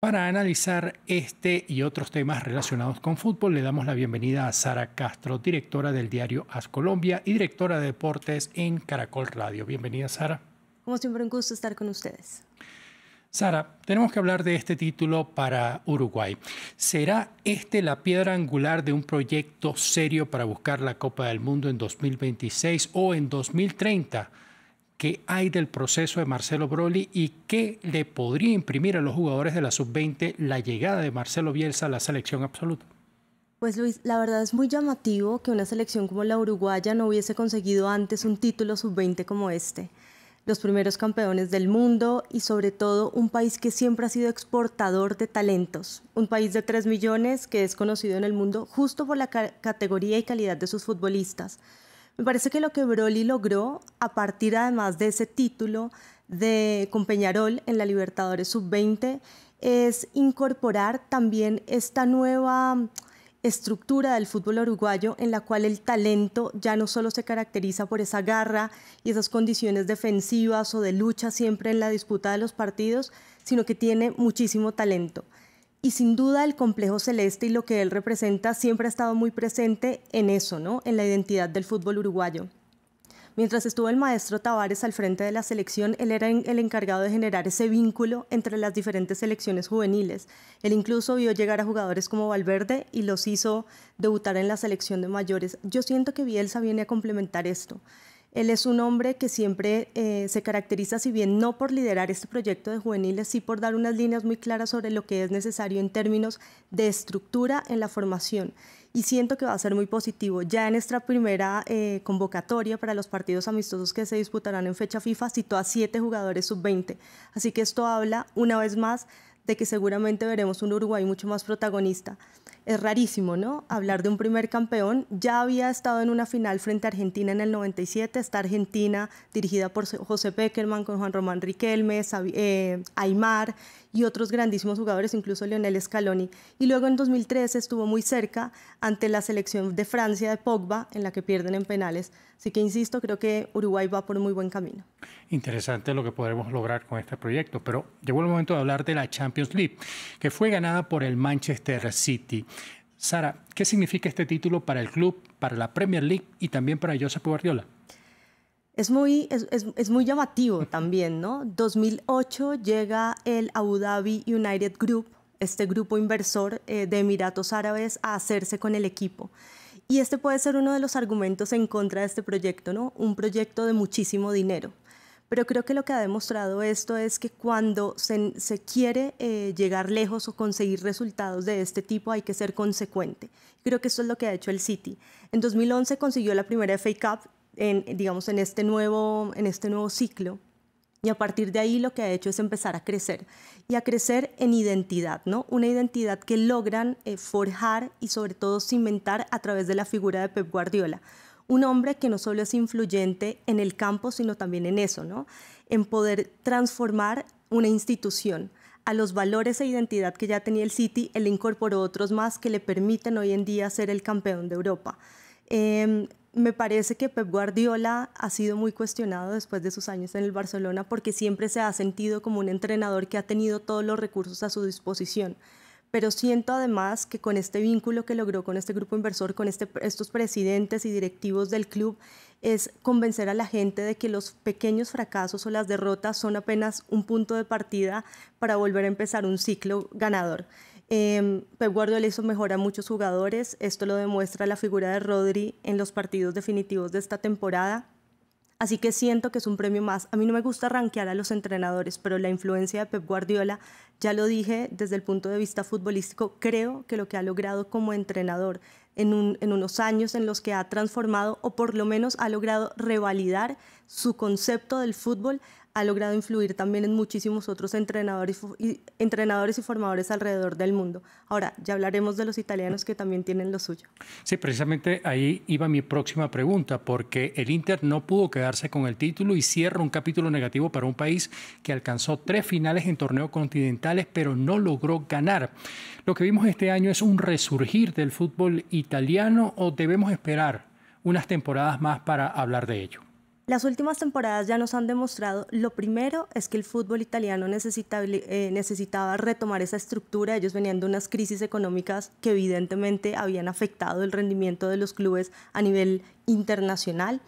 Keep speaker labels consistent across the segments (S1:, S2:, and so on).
S1: Para analizar este y otros temas relacionados con fútbol, le damos la bienvenida a Sara Castro, directora del diario As Colombia y directora de deportes en Caracol Radio. Bienvenida, Sara.
S2: Como siempre, un gusto estar con ustedes.
S1: Sara, tenemos que hablar de este título para Uruguay. ¿Será este la piedra angular de un proyecto serio para buscar la Copa del Mundo en 2026 o en 2030? qué hay del proceso de Marcelo Broly y qué le podría imprimir a los jugadores de la sub-20 la llegada de Marcelo Bielsa a la selección absoluta.
S2: Pues Luis, la verdad es muy llamativo que una selección como la uruguaya no hubiese conseguido antes un título sub-20 como este. Los primeros campeones del mundo y sobre todo un país que siempre ha sido exportador de talentos. Un país de 3 millones que es conocido en el mundo justo por la categoría y calidad de sus futbolistas. Me parece que lo que Broly logró, a partir además de ese título de con Peñarol en la Libertadores Sub-20, es incorporar también esta nueva estructura del fútbol uruguayo en la cual el talento ya no solo se caracteriza por esa garra y esas condiciones defensivas o de lucha siempre en la disputa de los partidos, sino que tiene muchísimo talento y sin duda el complejo celeste y lo que él representa siempre ha estado muy presente en eso, ¿no? En la identidad del fútbol uruguayo. Mientras estuvo el maestro Tavares al frente de la selección, él era el encargado de generar ese vínculo entre las diferentes selecciones juveniles. Él incluso vio llegar a jugadores como Valverde y los hizo debutar en la selección de mayores. Yo siento que Bielsa viene a complementar esto. Él es un hombre que siempre eh, se caracteriza, si bien no por liderar este proyecto de juveniles, sí por dar unas líneas muy claras sobre lo que es necesario en términos de estructura en la formación. Y siento que va a ser muy positivo. Ya en nuestra primera eh, convocatoria para los partidos amistosos que se disputarán en fecha FIFA, citó a siete jugadores sub-20. Así que esto habla, una vez más, de que seguramente veremos un Uruguay mucho más protagonista. Es rarísimo, ¿no? Hablar de un primer campeón. Ya había estado en una final frente a Argentina en el 97. Está Argentina dirigida por José Peckerman con Juan Román Riquelme, eh, Aymar y otros grandísimos jugadores, incluso Lionel Scaloni. Y luego en 2013 estuvo muy cerca ante la selección de Francia de Pogba, en la que pierden en penales. Así que insisto, creo que Uruguay va por un muy buen camino
S1: interesante lo que podremos lograr con este proyecto. Pero llegó el momento de hablar de la Champions League, que fue ganada por el Manchester City. Sara, ¿qué significa este título para el club, para la Premier League y también para Josep Guardiola?
S2: Es muy, es, es, muy llamativo también, ¿no? 2008 llega el Abu Dhabi United Group, este grupo inversor eh, de Emiratos Árabes, a hacerse con el equipo. Y este puede ser uno de los argumentos en contra de este proyecto, ¿no? Un proyecto de muchísimo dinero. Pero creo que lo que ha demostrado esto es que cuando se, quiere eh, llegar lejos o conseguir resultados de este tipo hay que ser consecuente. Creo que eso es lo que ha hecho el City. En 2011 consiguió la primera FA Cup, en, digamos, en este, nuevo, en este nuevo ciclo. Y a partir de ahí lo que ha hecho es empezar a crecer y a crecer en identidad, ¿no? Una identidad que logran eh, forjar y sobre todo cimentar a través de la figura de Pep Guardiola un hombre que no solo es influyente en el campo, sino también en eso, ¿no? En poder transformar una institución a los valores e identidad que ya tenía el City, él incorporó otros más que le permiten hoy en día ser el campeón de Europa. Em, me parece que Pep Guardiola ha sido muy cuestionado después de sus años en el Barcelona porque siempre se ha sentido como un entrenador que ha tenido todos los recursos a su disposición pero siento además que con este vínculo que logró con este grupo inversor, con este, estos presidentes y directivos del club, es convencer a la gente de que los pequeños fracasos o las derrotas son apenas un punto de partida para volver a empezar un ciclo ganador. Eh, Pep Guardiola hizo mejor a muchos jugadores, esto lo demuestra la figura de Rodri en los partidos definitivos de esta temporada. Así que siento que es un premio más. A mí no me gusta rankear a los entrenadores, pero la influencia de Pep Guardiola, ya lo dije desde el punto de vista futbolístico, creo que lo que ha logrado como entrenador en, en unos años en los que ha transformado o por lo menos ha logrado revalidar su concepto del fútbol ha logrado influir también en muchísimos otros entrenadores y, entrenadores y formadores alrededor del mundo. Ahora, ya hablaremos de los italianos que también tienen lo suyo.
S1: Sí, precisamente ahí iba mi próxima pregunta, porque el Inter no pudo quedarse con el título y cierra un capítulo negativo para un país que alcanzó tres finales en torneos continentales, pero no logró ganar. Lo que vimos este año es un resurgir del fútbol italiano o debemos esperar unas temporadas más para hablar de ello.
S2: Las últimas temporadas ya nos han demostrado, lo primero es que el fútbol italiano eh, necesitaba, retomar esa estructura, ellos venían de unas crisis económicas que evidentemente habían afectado el rendimiento de los clubes a nivel internacional,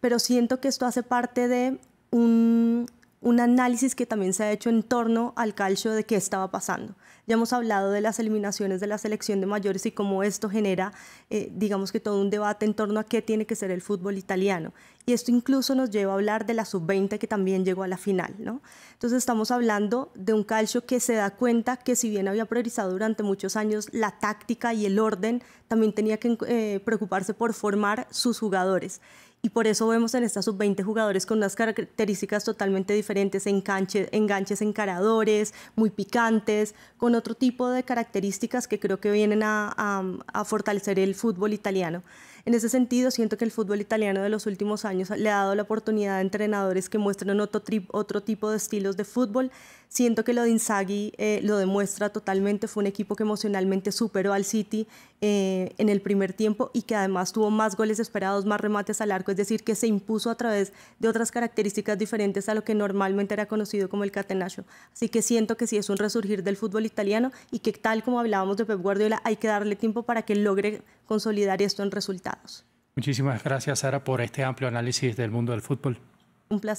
S2: pero siento que esto hace parte de un, análisis que también se ha hecho en torno al calcio de qué estaba pasando. Ya hemos hablado de las eliminaciones de la selección de mayores y cómo esto genera, eh, digamos que todo un debate en torno a qué tiene que ser el fútbol italiano y esto incluso nos lleva a hablar de la sub-20 que también llegó a la final. ¿no? Entonces estamos hablando de un calcio que se da cuenta que si bien había priorizado durante muchos años la táctica y el orden, también tenía que eh, preocuparse por formar sus jugadores. Y por eso vemos en esta sub-20 jugadores con unas características totalmente diferentes, enganches, enganches encaradores, muy picantes, con otro tipo de características que creo que vienen a, a fortalecer el fútbol italiano. En ese sentido, siento que el fútbol italiano de los últimos le ha dado la oportunidad a entrenadores que muestran otro, otro tipo de estilos de fútbol. Siento que lo de Inzaghi eh, lo demuestra totalmente. Fue un equipo que emocionalmente superó al City eh, en el primer tiempo y que además tuvo más goles esperados, más remates al arco. Es decir, que se impuso a través de otras características diferentes a lo que normalmente era conocido como el catenaccio. Así que siento que sí es un resurgir del fútbol italiano y que tal como hablábamos de Pep Guardiola, hay que darle tiempo para que logre consolidar esto en resultados.
S1: Muchísimas gracias, Sara, por este amplio análisis del mundo del fútbol.
S2: Un placer.